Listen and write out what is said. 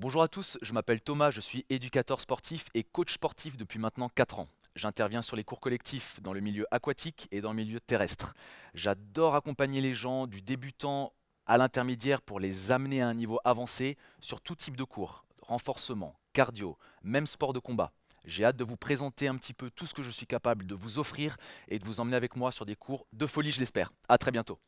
Bonjour à tous, je m'appelle Thomas, je suis éducateur sportif et coach sportif depuis maintenant 4 ans. J'interviens sur les cours collectifs dans le milieu aquatique et dans le milieu terrestre. J'adore accompagner les gens du débutant à l'intermédiaire pour les amener à un niveau avancé sur tout type de cours, renforcement, cardio, même sport de combat. J'ai hâte de vous présenter un petit peu tout ce que je suis capable de vous offrir et de vous emmener avec moi sur des cours de folie, je l'espère. À très bientôt.